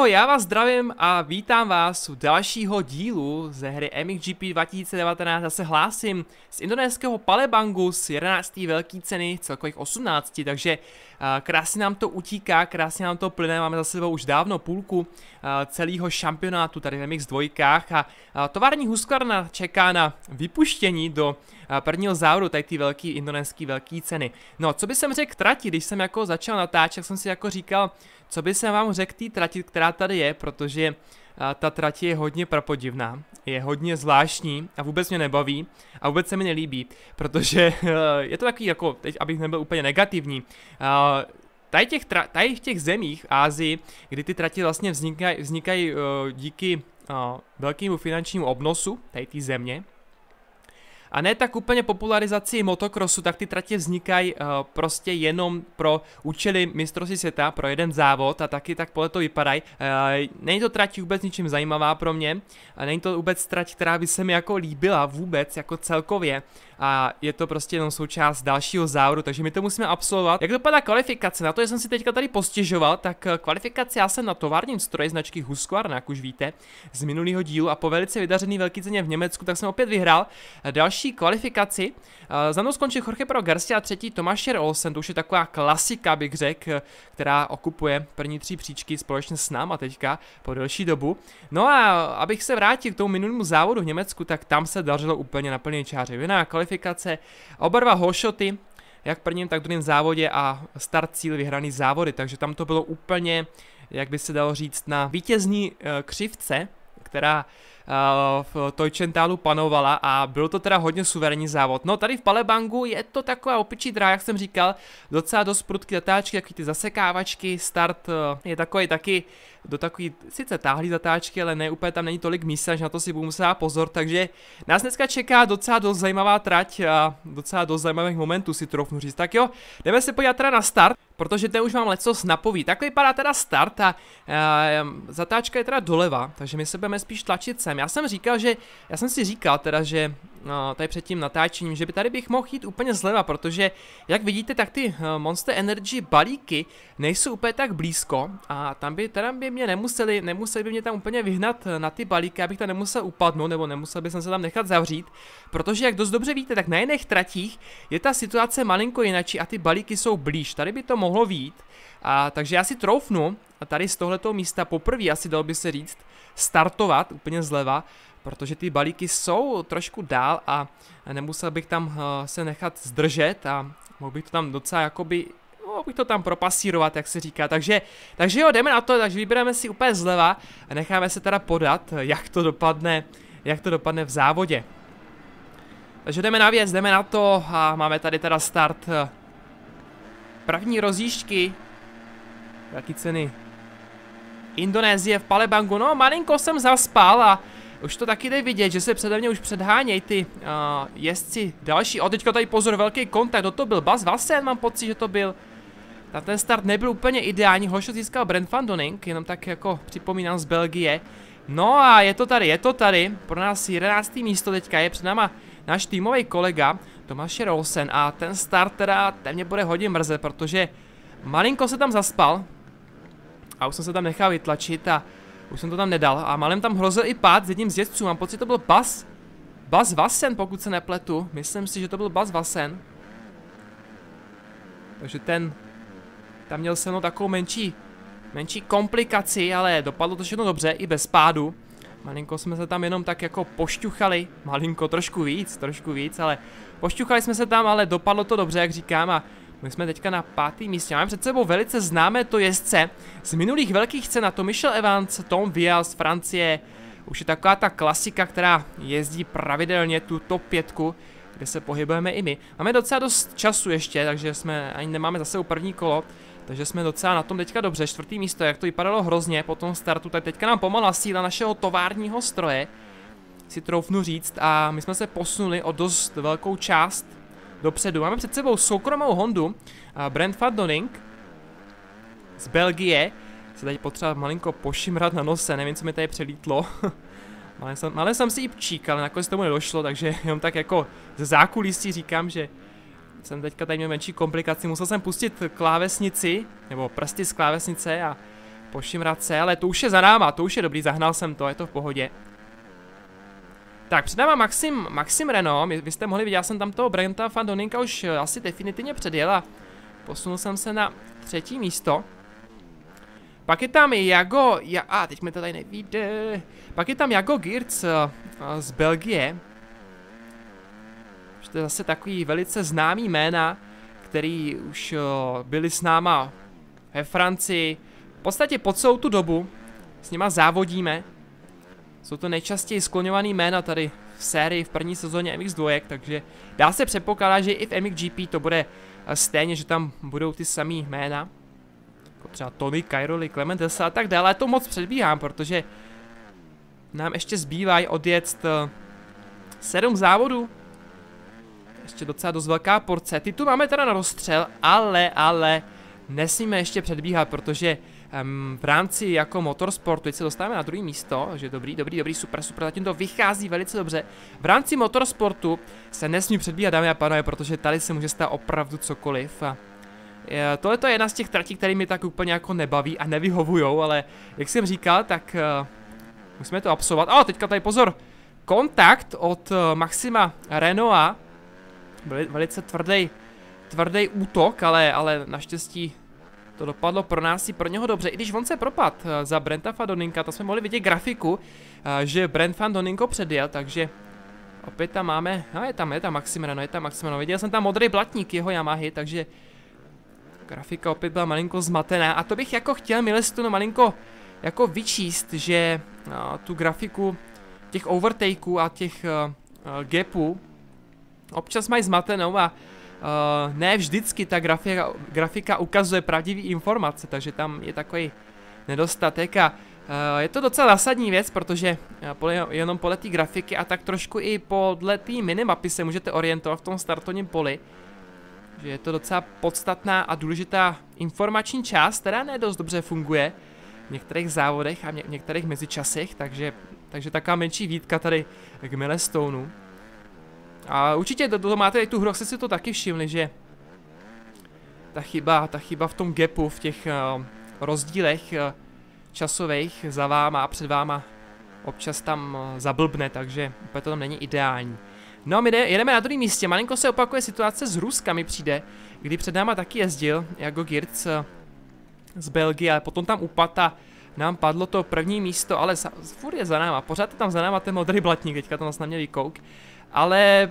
Ahoj, já vás zdravím a vítám vás u dalšího dílu ze hry MXGP 2019. Zase hlásím z indonéského Palebangu z 11. velký ceny, celkových 18, takže krásně nám to utíká, krásně nám to plyne, máme za sebou už dávno půlku celého šampionátu tady v MX dvojkách a tovární Husqvarna čeká na vypuštění do prvního závodu tady ty velký indonéský velký ceny. No, co by jsem řekl trati, když jsem jako začal natáčet, jsem si jako říkal, co by se vám řekl té trati, která tady je, protože eh, ta trať je hodně prapodivná, je hodně zvláštní a vůbec mě nebaví a vůbec se mi nelíbí, protože eh, je to takový jako, teď abych nebyl úplně negativní, eh, tady těch, tra- tady v těch zemích Ázii, kdy ty trati vlastně vznikají vznikaj, uh, díky uh, velkému finančnímu obnosu tady té země, a ne tak úplně popularizaci motokrosu, tak ty tratě vznikají uh, prostě jenom pro účely mistrovství světa, pro jeden závod a taky tak podle to vypadají. Uh, není to trať vůbec ničím zajímavá pro mě, a není to vůbec trať, která by se mi jako líbila vůbec, jako celkově a je to prostě jenom součást dalšího závodu, takže my to musíme absolvovat. Jak dopadá kvalifikace? Na to, že jsem si teďka tady postěžoval, tak eh, kvalifikace já jsem na továrním stroji značky Husqvarna, jak už víte, z minulého dílu a po velice vydařený velký ceně v Německu, tak jsem opět vyhrál eh, další kvalifikaci. Eh, za mnou skončil Jorge Pro Garcia a třetí Tomáš Olsen, to už je taková klasika, bych řekl, která okupuje první tři příčky společně s náma teďka po delší dobu. No a abych se vrátil k tomu minulému závodu v Německu, tak tam se dařilo úplně na plné čáře. Jiná kvalifikace. A oba dva holšoty, jak v prvním, tak v druhém závodě a start cíl vyhraný závody, takže tam to bylo úplně, jak by se dalo říct, na vítězní eh, křivce, která eh, v Toyčentálu panovala a byl to teda hodně suverénní závod. No tady v Palebangu je to taková opičí dráha, jak jsem říkal, docela dost prudky zatáčky, takový ty zasekávačky, start eh, je takový taky do takový sice táhlý zatáčky, ale ne úplně tam není tolik místa, že na to si budu muset dát pozor, takže nás dneska čeká docela dost zajímavá trať a docela dost zajímavých momentů si troufnu říct. Tak jo, jdeme se podívat teda na start protože ten už vám lecos napoví. Tak vypadá teda start a uh, zatáčka je teda doleva, takže my se budeme spíš tlačit sem. Já jsem říkal, že, já jsem si říkal teda, že uh, tady před tím natáčením, že by tady bych mohl jít úplně zleva, protože jak vidíte, tak ty eh, Monster Energy balíky nejsou úplně tak blízko a tam by, teda by mě nemuseli, nemuseli by mě tam úplně vyhnat eh, na ty balíky, abych tam nemusel upadnout nebo nemusel bych se tam nechat zavřít, protože jak dost dobře víte, tak na jiných tratích je ta situace malinko jinačí a ty balíky jsou blíž. Tady by to mohlo mohlo vít. A, takže já si troufnu a tady z tohleto místa poprvé asi dal by se říct startovat úplně zleva, protože ty balíky jsou trošku dál a nemusel bych tam uh, se nechat zdržet a mohl bych to tam docela jakoby mohl bych to tam propasírovat, jak se říká. Takže, takže jo, jdeme na to, takže vybereme si úplně zleva a necháme se teda podat, jak to dopadne, jak to dopadne v závodě. Takže jdeme na věc, jdeme na to a máme tady teda start eh, První rozjížďky. Jaký ceny? Indonésie v Palebangu. No, malinko jsem zaspal a už to taky jde vidět, že se přede mě už předhánějí ty uh, jezdci další. O, teďka tady pozor, velký kontakt, do to byl Bas Vasen, mám pocit, že to byl. Na ten start nebyl úplně ideální, Hošo získal Brent van Donning, jenom tak jako připomínám z Belgie. No a je to tady, je to tady, pro nás 11. místo teďka je před náma náš týmový kolega. Tomáš Rousen a ten start teda, ten mě bude hodně mrze, protože malinko se tam zaspal a už jsem se tam nechal vytlačit a už jsem to tam nedal a malem tam hrozil i pád s jedním z jezdců, mám pocit to byl Bas, Bas Vasen pokud se nepletu, myslím si, že to byl Bas Vasen. Takže ten tam měl se mnou takovou menší, menší komplikaci, ale dopadlo to všechno dobře i bez pádu. Malinko jsme se tam jenom tak jako pošťuchali, malinko, trošku víc, trošku víc, ale pošťuchali jsme se tam, ale dopadlo to dobře, jak říkám a my jsme teďka na pátý místě. Máme před sebou velice známé to jezdce z minulých velkých cen a to Michel Evans, Tom Vial z Francie. Už je taková ta klasika, která jezdí pravidelně tu top pětku, kde se pohybujeme i my. Máme docela dost času ještě, takže jsme ani nemáme zase u první kolo. Takže jsme docela na tom teďka dobře, čtvrtý místo, jak to vypadalo hrozně po tom startu, tak teďka nám pomalá síla našeho továrního stroje, si troufnu říct, a my jsme se posunuli o dost velkou část dopředu. Máme před sebou soukromou Hondu, Brand Faddoning z Belgie, se tady potřeba malinko pošimrat na nose, nevím, co mi tady přelítlo. malé, jsem, malé jsem si i pčík, ale nakonec tomu nedošlo, takže jenom tak jako ze zákulisí říkám, že jsem teďka tady měl menší komplikaci, musel jsem pustit klávesnici, nebo prsty z klávesnice a pošimrat se, ale to už je za náma, to už je dobrý, zahnal jsem to, je to v pohodě. Tak, před náma Maxim, Maxim Renault, vy jste mohli vidět, já jsem tam toho Brenta van Doninka už eh, asi definitivně předjel a posunul jsem se na třetí místo. Pak je tam Jago, ja, a teď mi to tady nevíde, pak je tam Jago Girc eh, z Belgie, to je zase takový velice známý jména, který už eh, byli s náma ve Francii. V podstatě po celou tu dobu s nima závodíme. Jsou to nejčastěji skloňovaný jména tady v sérii v první sezóně MX2, takže dá se předpokládat, že i v MXGP to bude eh, stejně, že tam budou ty samý jména. Jako třeba Tony, Kairoli, Clement Dessa a tak dále. To moc předbíhám, protože nám ještě zbývají odjet 7 eh, závodů ještě docela dost velká porce. Ty tu máme teda na rozstřel, ale, ale nesmíme ještě předbíhat, protože um, v rámci jako motorsportu, teď se dostáváme na druhé místo, že dobrý, dobrý, dobrý, super, super, zatím to vychází velice dobře. V rámci motorsportu se nesmí předbíhat, dámy a pánové, protože tady se může stát opravdu cokoliv a Tohle je jedna z těch tratí, které mi tak úplně jako nebaví a nevyhovují, ale jak jsem říkal, tak uh, musíme to absolvovat. A teďka tady pozor, kontakt od uh, Maxima Renoa byl velice tvrdý, tvrdý útok, ale, ale naštěstí to dopadlo pro nás i pro něho dobře. I když on se propad eh, za Brenta Fadoninka, to jsme mohli vidět grafiku, eh, že Brent Fadoninko předjel, takže opět tam máme, no je tam, je tam Maximiliano, je tam Maximiliano. Viděl jsem tam modrý blatník jeho Yamahy, takže grafika opět byla malinko zmatená. A to bych jako chtěl Milestonu malinko jako vyčíst, že no, tu grafiku těch overtakeů a těch uh, uh, gapů občas mají zmatenou a uh, ne vždycky ta grafika, grafika ukazuje pravdivý informace, takže tam je takový nedostatek a eh, je to docela zásadní věc, protože eh, jenom podle té grafiky a tak trošku i podle té minimapy se můžete orientovat v tom startovním poli. Že je to docela podstatná a důležitá informační část, která ne dost dobře funguje v některých závodech a v některých mezičasech, takže, takže taková menší výtka tady k Milestoneu. A určitě do to máte i tu hru, jste si to taky všimli, že ta chyba, ta chyba v tom gapu, v těch uh, rozdílech uh, časových za váma a před váma občas tam uh, zablbne, takže úplně to tam není ideální. No a my jde, jedeme na druhém místě, malinko se opakuje situace s Ruska mi přijde, kdy před náma taky jezdil jako Girc uh, z Belgie, ale potom tam upata nám padlo to první místo, ale furt je za náma, pořád je tam za náma ten modrý blatník, teďka to nás na mě vykouk ale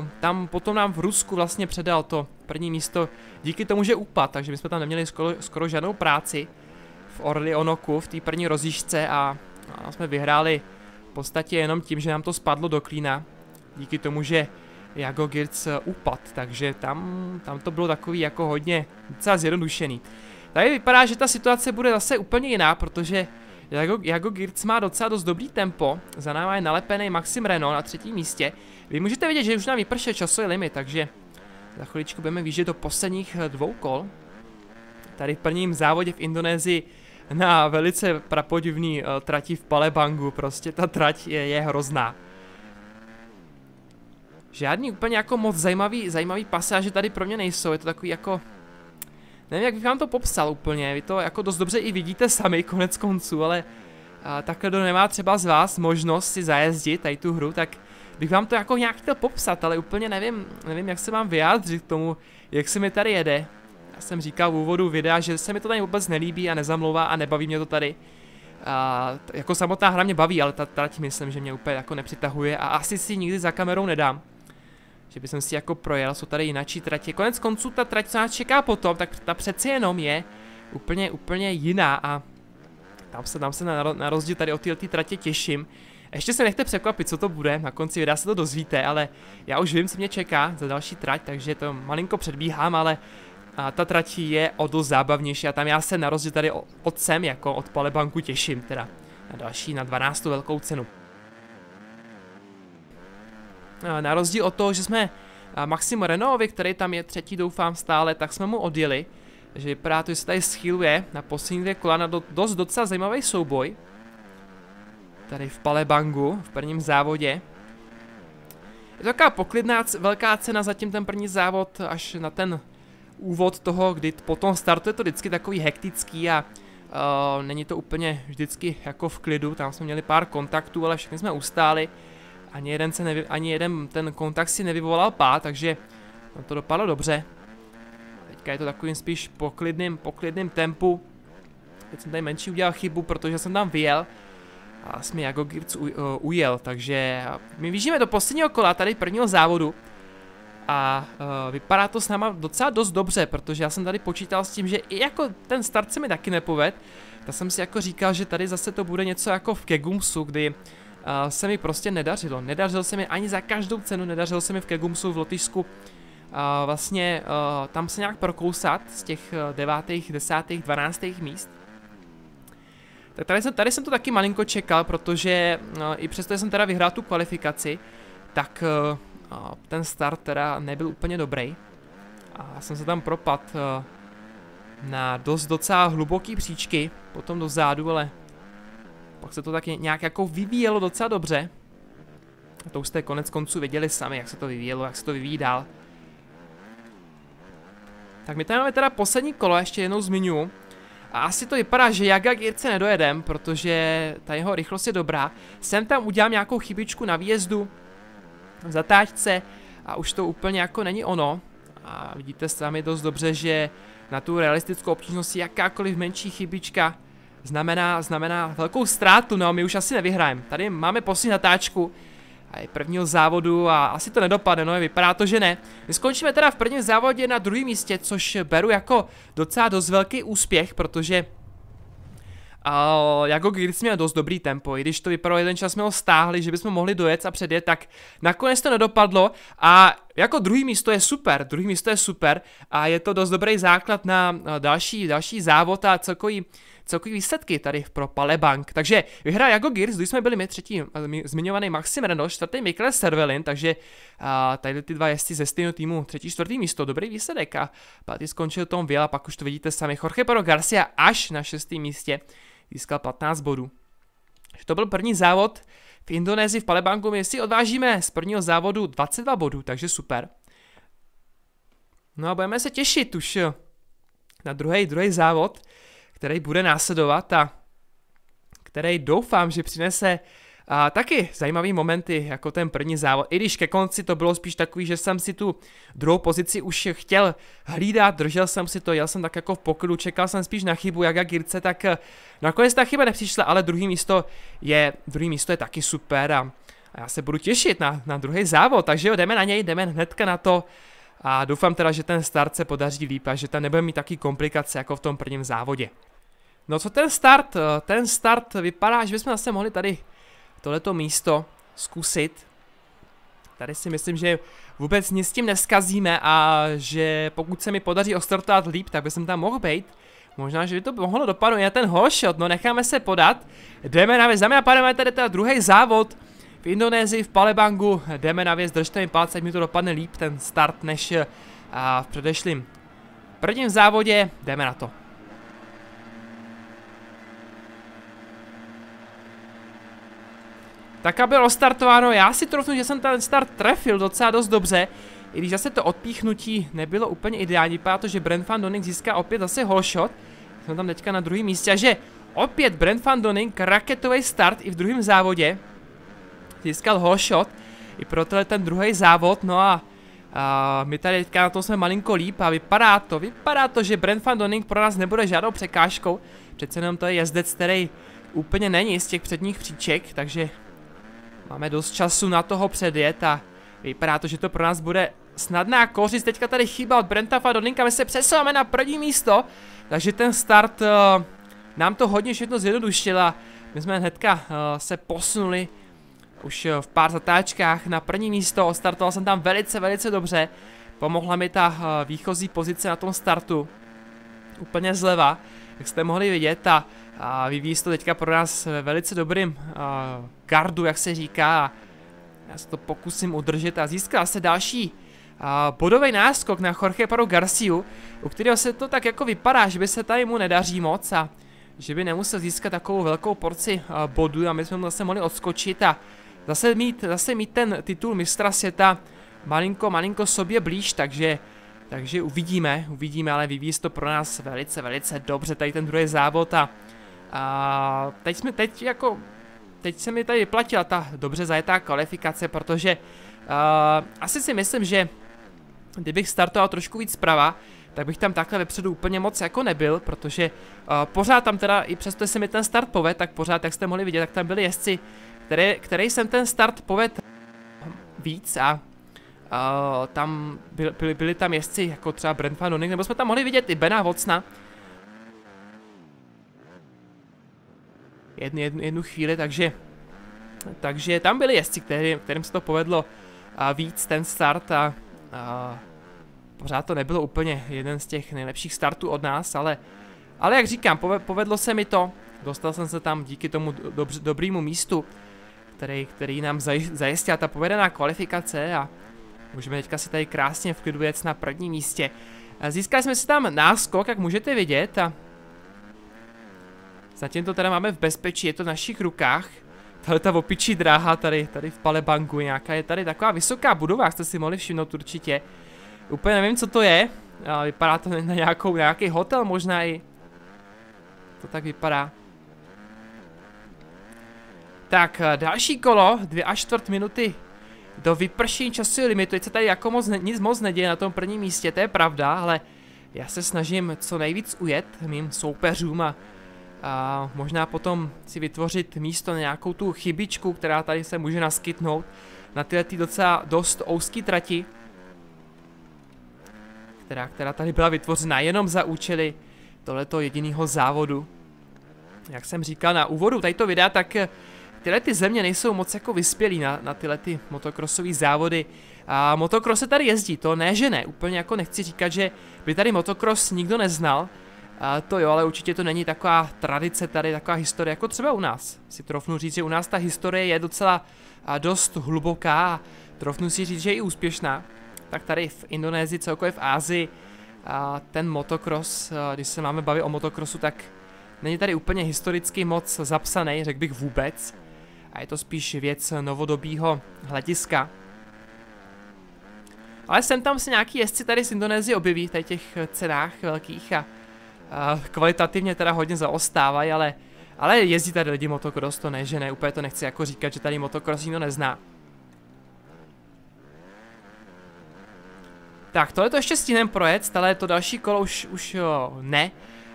uh, tam potom nám v Rusku vlastně předal to první místo díky tomu, že upad, takže my jsme tam neměli skoro, skoro žádnou práci v Orlionoku, v té první rozjížďce a, a jsme vyhráli v podstatě jenom tím, že nám to spadlo do klína, díky tomu, že Jago Girc eh, upad, takže tam, tam to bylo takový jako hodně docela zjednodušený. Tady vypadá, že ta situace bude zase úplně jiná, protože Jago, Jago Girc má docela dost dobrý tempo, za náma je nalepený Maxim Renault na třetím místě. Vy můžete vidět, že už nám vypršel časový limit, takže za chviličku budeme výjíždět do posledních eh, dvou kol. Tady v prvním závodě v Indonésii na velice prapodivný uh, trati v Palebangu, prostě ta trať je, je hrozná. Žádný úplně jako moc zajímavý, zajímavý pasáže tady pro mě nejsou, je to takový jako Nevím, jak bych vám to popsal úplně, vy to jako dost dobře i vidíte sami, konec konců, ale a, takhle kdo nemá třeba z vás možnost si zajezdit tady tu hru, tak bych vám to jako nějak chtěl popsat, ale úplně nevím, nevím, jak se mám vyjádřit k tomu, jak se mi tady jede. Já jsem říkal v úvodu videa, že se mi to tady vůbec nelíbí a nezamlouvá a nebaví mě to tady. A, jako samotná hra mě baví, ale ta trať myslím, že mě úplně jako nepřitahuje a asi si nikdy za kamerou nedám že bychom si jako projel, jsou tady jináčí tratě. Konec konců ta trať, co nás čeká potom, tak ta přeci jenom je úplně, úplně jiná a tam se, tam se na, na rozdíl tady o této tratě těším. Ještě se nechte překvapit, co to bude, na konci videa se to dozvíte, ale já už vím, co mě čeká za další trať, takže to malinko předbíhám, ale a ta trať je o dost zábavnější a tam já se na rozdíl tady od sem jako od Palebanku těším, teda na další, na 12. velkou cenu. Eh, na rozdíl od toho, že jsme eh, Maxim Renovi, který tam je třetí doufám stále, tak jsme mu odjeli. Takže vypadá to, že se tady schyluje na poslední dvě kola na do, dost docela zajímavý souboj. Tady v Palebangu, v prvním závodě. Je to taková poklidná velká cena zatím ten první závod až na ten úvod toho, kdy potom startuje to vždycky takový hektický a uh, není to úplně vždycky jako v klidu, tam jsme měli pár kontaktů, ale všechny jsme ustáli. Ani jeden, se nevy, ani jeden ten kontakt si nevyvolal pát, takže to dopadlo dobře. Teďka je to takovým spíš poklidným, poklidným tempu. Teď jsem tady menší udělal chybu, protože jsem tam vyjel a Smiago Girc uh, ujel, takže my vyjíždíme do posledního kola tady prvního závodu a uh, vypadá to s náma docela dost dobře, protože já jsem tady počítal s tím, že i jako ten start se mi taky nepoved, tak jsem si jako říkal, že tady zase to bude něco jako v Kegumsu, kdy se mi prostě nedařilo. Nedařil se mi ani za každou cenu, nedařil se mi v Kegumsu v Lotyšsku Uh, vlastně uh, tam se nějak prokousat z těch e, devátých, desátých, dvanáctých míst. Tak tady jsem, tady jsem to taky malinko čekal, protože e, i přesto, že jsem teda vyhrál tu kvalifikaci, tak e, ten start teda nebyl úplně dobrý. A jsem se tam uh, na dost docela hluboký příčky, potom do zádu, ale pak se to taky nějak jako vyvíjelo docela dobře. A to už jste konec konců věděli sami, jak se to vyvíjelo, jak se to vyvíjí dál. Tak my tady máme teda poslední kolo, ještě jednou zmiňu. A asi to vypadá, že jak jak Jirce nedojedem, protože ta jeho rychlost je dobrá. Sem tam udělám nějakou chybičku na výjezdu, v zatáčce a už to úplně jako není ono. A vidíte sami dost dobře, že na tu realistickou obtížnost jakákoliv menší chybička znamená, znamená velkou ztrátu, no my už asi nevyhrajeme. Tady máme poslední natáčku a prvního závodu a asi to nedopadne, no vypadá to, že ne. My skončíme teda v prvním závodě na druhém místě, což beru jako docela dost velký úspěch, protože Uh, jako Girls měl dost dobrý tempo, i když to vypadalo jeden čas jsme ho stáhli, že bychom mohli dojet a předjet, tak nakonec to nedopadlo a jako druhý místo je super, druhý místo je super a je to dost dobrý základ na další, další závod a celkový celkový výsledky tady pro Palebank. Takže vyhrál Jago Girs, když jsme byli my třetí zmiňovaný Maxim Renault, čtvrtý Mikkel Servelin, takže a, tady ty dva jezdci ze stejného týmu, třetí, čtvrtý místo, dobrý výsledek a pátý skončil Tom Vila, pak už to vidíte sami. Jorge Pero Garcia až na šestém místě získal 15 bodů. To byl první závod v Indonésii v Palebanku. My si odvážíme z prvního závodu 22 bodů, takže super. No a budeme se těšit už na druhý, druhý závod který bude následovat a který doufám, že přinese a taky zajímavý momenty, jako ten první závod. I když ke konci to bylo spíš takový, že jsem si tu druhou pozici už chtěl hlídat, držel jsem si to, jel jsem tak jako v poklidu, čekal jsem spíš na chybu jak a Girce, tak eh, nakonec ta chyba nepřišla, ale druhý místo je, druhý místo je taky super a, a já se budu těšit na, na druhý závod, takže jo, jdeme na něj, jdeme hnedka na to a doufám teda, že ten start se podaří líp a že tam nebude mít taky komplikace jako v tom prvním závodě. No co ten start? Eh, ten start vypadá, že bychom zase mohli tady tohleto místo zkusit. Tady si myslím, že vůbec nic s tím neskazíme a že pokud se mi podaří ostartovat líp, tak bychom tam mohl být. Možná, že by to mohlo dopadnout i na ten holshot, no necháme se podat. Jdeme na věc, dámy a pánové, tady teda druhý závod. Indonésii, v Palebangu, jdeme na věc, držte mi palce, ať mi to dopadne líp ten start, než eh, a, v předešlým prvním závodě, jdeme na to. Tak a bylo startováno, já si trofnu, že jsem ten start trefil docela dost dobře, i když zase to odpíchnutí nebylo úplně ideální, vypadá to, že Brent Van Donning získá opět zase holshot, jsme tam teďka na druhém místě, a že opět Brent Van Donning raketový start i v druhém závodě, získal holshot i pro ten druhý závod, no a uh, my tady teďka na tom jsme malinko líp a vypadá to, vypadá to, že Brent Van Donning pro nás nebude žádnou překážkou. Přece jenom to je jezdec, který úplně není z těch předních příček, takže máme dost času na toho předjet a vypadá to, že to pro nás bude snadná kořist. Teďka tady chyba od Brenta Van Donninga, my se přesouváme na první místo, takže ten start uh, nám to hodně všechno zjednodušil a my jsme hnedka uh, se posunuli už eh, v pár zatáčkách na první místo, startoval jsem tam velice, velice dobře, pomohla mi ta eh, výchozí pozice na tom startu, úplně zleva, jak jste mohli vidět a, a vyvíjí se to teďka pro nás ve velice dobrým a, eh, gardu, jak se říká a já se to pokusím udržet a získal se další a, bodový náskok na Jorge Paro Garciu, u kterého se to tak jako vypadá, že by se tady mu nedaří moc a že by nemusel získat takovou velkou porci bodů a my jsme mu zase mohli odskočit a zase mít, zase mít ten titul mistra světa malinko, malinko sobě blíž, takže takže uvidíme, uvidíme, ale vyvíjí to pro nás velice, velice dobře, tady ten druhý závod a, a teď jsme teď jako, teď se mi tady vyplatila ta dobře zajetá kvalifikace, protože a, asi si myslím, že kdybych startoval trošku víc zprava, tak bych tam takhle vepředu úplně moc jako nebyl, protože uh, pořád tam teda, i přesto, se mi ten start pove, tak pořád, jak jste mohli vidět, tak tam byli jezdci který, který jsem ten start povedl víc a uh, tam byli, byli, byli tam jezdci jako třeba Brent Van Dunning, nebo jsme tam mohli vidět i Bena Vocna. Jednu, jednu, jednu chvíli, takže takže tam byli jezdci, který, kterým se to povedlo a víc ten start a, a pořád to nebylo úplně jeden z těch nejlepších startů od nás, ale, ale jak říkám, povedlo se mi to, dostal jsem se tam díky tomu dobř, dobrýmu místu, který, který nám zaj, zajistila ta povedená kvalifikace a můžeme teďka se tady krásně v klidu na prvním místě. Získali jsme si tam náskok, jak můžete vidět a zatím to teda máme v bezpečí, je to v našich rukách. Tady ta opičí dráha tady, tady v Palebangu nějaká, je tady taková vysoká budova, jak jste si mohli všimnout určitě. Úplně nevím, co to je, vypadá to na nějakou, nějaký hotel možná i. To tak vypadá. Tak eh, další kolo, dvě a čtvrt minuty do vypršení času limitu. Teď se tady jako moc, nic moc neděje na tom prvním místě, to je pravda, ale já se snažím co nejvíc ujet mým soupeřům a, a možná potom si vytvořit místo na nějakou tu chybičku, která tady se může naskytnout na tyhle ty docela dost ouzký trati, která, která tady byla vytvořena jenom za účely tohleto jediného závodu. Jak jsem říkal na úvodu tady to videa, tak tyhle ty země nejsou moc jako vyspělí na, na tyhle ty motokrosové závody. A motokros se tady jezdí, to ne, že ne, úplně jako nechci říkat, že by tady motokros nikdo neznal, a to jo, ale určitě to není taková tradice tady, taková historie, jako třeba u nás. Si trofnu říct, že u nás ta historie je docela a dost hluboká a trofnu si říct, že je i úspěšná. Tak tady v Indonésii, celkově v Ázii, a ten motokros, když se máme bavit o motokrosu, tak není tady úplně historicky moc zapsaný, řekl bych vůbec a je to spíš věc novodobího hlediska. Ale sem tam se nějaký jezdci tady z Indonésie objeví v těch eh, cenách velkých a, a kvalitativně teda hodně zaostávají, ale, ale jezdí tady lidi motocross, to ne, že ne, úplně to nechci jako říkat, že tady motocross nikdo nezná. Tak, tohle to ještě stihnem projet, ale to další kolo už, už jo, ne.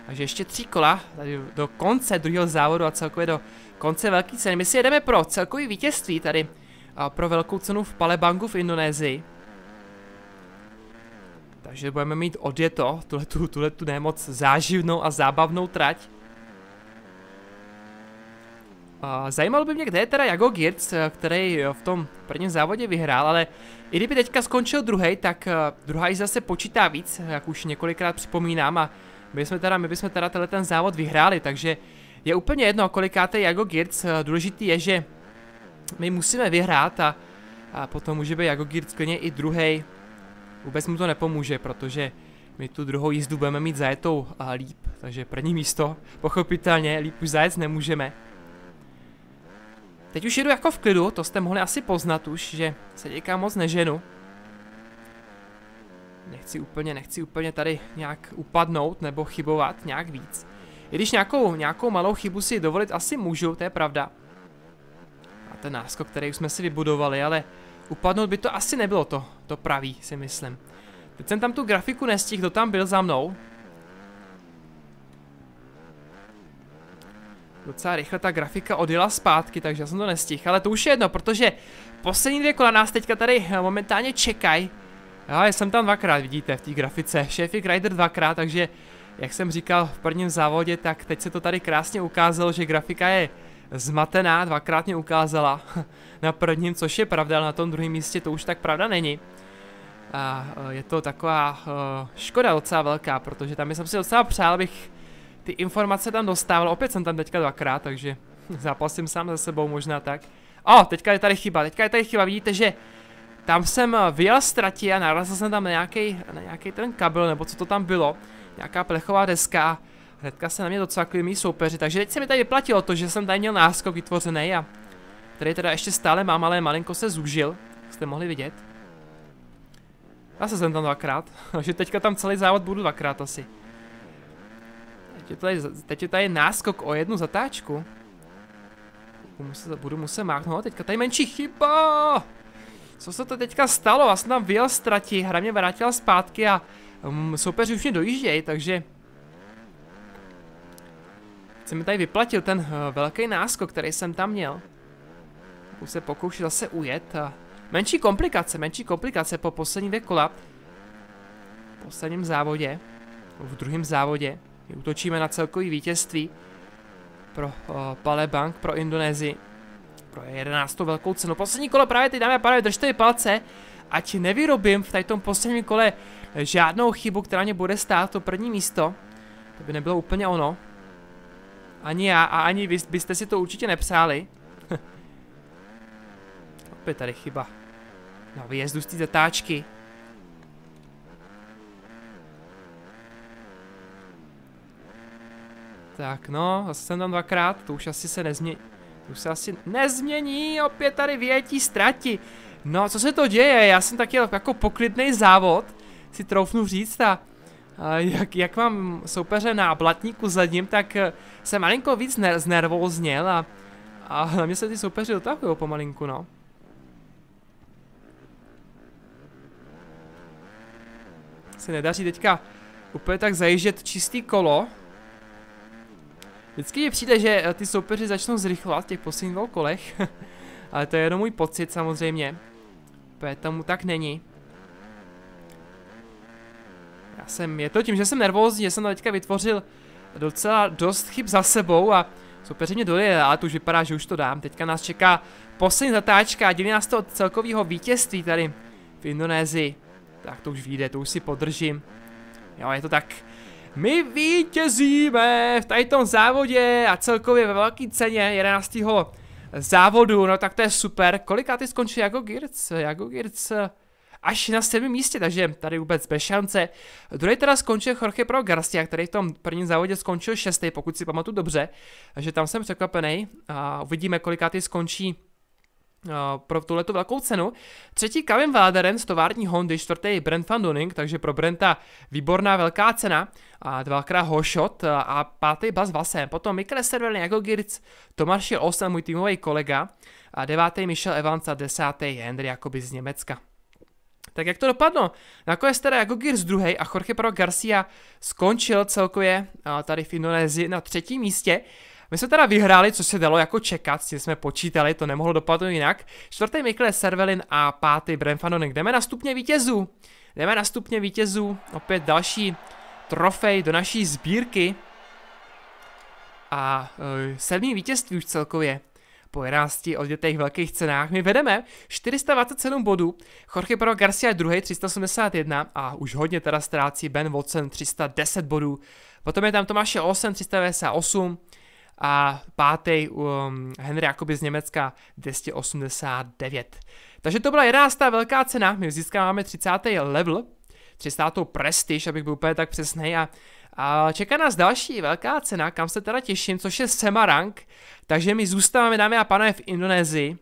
Takže ještě tři kola, tady do konce druhého závodu a celkově do konce velký ceny. My si jedeme pro celkový vítězství tady a pro velkou cenu v Palebangu v Indonésii. Takže budeme mít odjeto tuhle tu nemoc záživnou a zábavnou trať. A zajímalo by mě, kde je teda Jago Girc, který v tom prvním závodě vyhrál, ale i kdyby teďka skončil druhý, tak eh, druhá zase počítá víc, jak už několikrát připomínám a my jsme teda, my bychom teda tenhle ten závod vyhráli, takže uh, je úplně jedno, kolikáte Jago Girts, eh, důležitý je, že my musíme vyhrát a, a potom může být Jago Girts klidně i druhý. Vůbec mu to nepomůže, protože my tu druhou jízdu budeme mít zajetou a líp, takže první místo, pochopitelně, líp už zajet nemůžeme. Teď už jedu jako v klidu, to jste mohli asi poznat už, že se děká moc neženu. Nechci úplně, nechci úplně tady nějak upadnout nebo chybovat nějak víc. I když nějakou, nějakou malou chybu si dovolit asi můžu, to je pravda. A ten náskok, který už jsme si vybudovali, ale upadnout by to asi nebylo to, to pravý, si myslím. Teď jsem tam tu grafiku nestihl, kdo tam byl za mnou. Docela rychle ta grafika odjela zpátky, takže já jsem to nestihl, ale to už je jedno, protože poslední dvě kola nás teďka tady eh, momentálně čekají. Já jsem tam dvakrát, vidíte, v té grafice. Šéf je Rider dvakrát, takže jak jsem říkal v prvním závodě, tak teď se to tady krásně ukázalo, že grafika je zmatená, dvakrát mě ukázala na prvním, což je pravda, ale na tom druhém místě to už tak pravda není. A eh, je to taková eh, škoda docela velká, protože tam jsem si docela přál, abych ty informace tam dostával, opět jsem tam teďka dvakrát, takže zápasím sám za sebou možná tak. O, teďka je tady chyba, teďka je tady chyba, vidíte, že tam jsem eh, vyjel z trati a narazil jsem tam na nějaký, na nějaký ten kabel, nebo co to tam bylo nějaká plechová deska. Hnedka se na mě docvakli mý soupeři, takže teď se mi tady platilo to, že jsem tady měl náskok vytvořený a tady teda ještě stále mám, ale malinko se zúžil, jak jste mohli vidět. Zase jsem tam dvakrát, takže teďka tam celý závod budu dvakrát asi. Teď je tady, teď je tady náskok o jednu zatáčku. Budu muset, budu muset máknout, teďka tady menší chyba! Co se to teďka stalo? Já jsem tam vyjel z trati, hra mě vrátila zpátky a Um, soupeři už mě dojíždějí, takže se mi tady vyplatil ten uh, velký náskok, který jsem tam měl. Už se pokouší zase ujet. a menší komplikace, menší komplikace po poslední dvě kola. V posledním závodě, v druhém závodě, utočíme na celkový vítězství pro uh, eh, Palebank, pro Indonésii. Pro 11. velkou cenu. Poslední kolo právě teď dáme a pánové, držte palce ať nevyrobím v tady tom posledním kole žádnou chybu, která mě bude stát to první místo. To by nebylo úplně ono. Ani já a ani vy byste si to určitě nepřáli. Opět tady chyba. Na výjezdu z té zatáčky. Tak no, zase jsem tam dvakrát, to už asi se nezmění. To už se asi nezmění, opět tady větí ztrati. No, co se to děje? Já jsem taky jako poklidný závod, si troufnu říct a, a jak, jak mám soupeře na blatníku zadním, tak eh, jsem malinko víc ner znervozněl a, a na mě se ty soupeři dotahují pomalinku, no. Se nedaří teďka úplně tak zajíždět čistý kolo. Vždycky mi přijde, že eh, ty soupeři začnou zrychlovat v těch posledních dvou kolech. Ale to je jenom můj pocit samozřejmě. Filipe, tomu tak není. Já jsem, je to tím, že jsem nervózní, že jsem teďka vytvořil docela dost chyb za sebou a soupeři mě dojde, ale to už vypadá, že už to dám. Teďka nás čeká poslední zatáčka a dělí nás to od celkového vítězství tady v Indonésii. Tak to už vyjde, to už si podržím. Jo, je to tak. My vítězíme v tajtom závodě a celkově ve velké ceně 11. Závodu, no tak to je super. Koliká ty skončí jako Girc? Jako Girc až na sedmém místě, takže tady vůbec bez šance. Druhý teda skončil Jorge Pro Garcia, který v tom prvním závodě skončil šestý, pokud si pamatuju dobře, takže tam jsem překvapený a uvidíme, koliká ty skončí Eh, pro tuhletu velkou cenu. Třetí Kevin Valderen z tovární Hondy, čtvrtý Brent Van Dunning, takže pro Brenta výborná velká cena a dvakrát Hoshot eh, a pátý Bas Vasem. Potom Mikkel Server, jako Girc, Tomáš Šil 8, můj týmový kolega a devátý Michel Evans a desátý Henry Jakoby z Německa. Tak jak to dopadlo? Nakonec teda jako Gears druhý a Jorge Pro Garcia skončil celkově eh, tady v Indonésii na třetím místě. My jsme teda vyhráli, co se dalo jako čekat, si tím jsme počítali, to nemohlo dopadnout jinak. Čtvrtý Mikle Servelin a pátý Brenfanonek. Jdeme na stupně vítězů. Jdeme na stupně vítězů. Opět další trofej do naší sbírky. A e, sedmý vítězství už celkově po 11 odjetých velkých cenách. My vedeme 427 bodů, Jorge Pro Garcia je druhý 381 a už hodně teda ztrácí Ben Watson 310 bodů. Potom je tam Tomáše Olsen 398, a pátý um, Henry Jakoby z Německa 289. Takže to byla jedenáctá velká cena, my získáváme 30. level, 30. prestiž, abych byl úplně tak přesný a a čeká nás další velká cena, kam se teda těším, což je Semarang. Takže my zůstáváme, dámy a pánové, v Indonésii.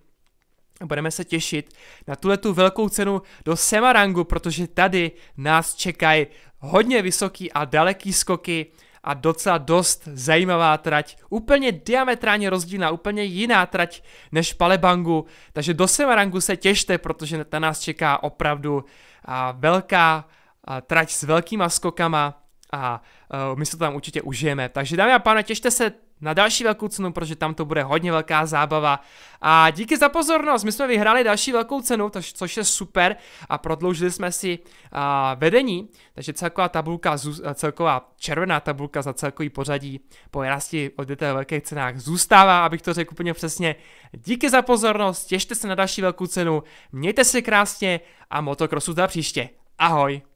Budeme se těšit na tuhle tu velkou cenu do Semarangu, protože tady nás čekají hodně vysoký a daleký skoky a docela dost zajímavá trať. Úplně diametrálně rozdílná, úplně jiná trať než Palebangu, takže do Semarangu se těšte, protože ta nás čeká opravdu a, velká a, trať s velkýma skokama a a my se to tam určitě užijeme. Takže dámy a pánové, těšte se na další velkou cenu, protože tam to bude hodně velká zábava. A díky za pozornost, my jsme vyhráli další velkou cenu, což je super a prodloužili jsme si uh, vedení, takže celková tabulka, celková červená tabulka za celkový pořadí po o odjete velkých cenách zůstává, abych to řekl úplně přesně. Díky za pozornost, těšte se na další velkou cenu, mějte se krásně a motokrosu za příště. Ahoj!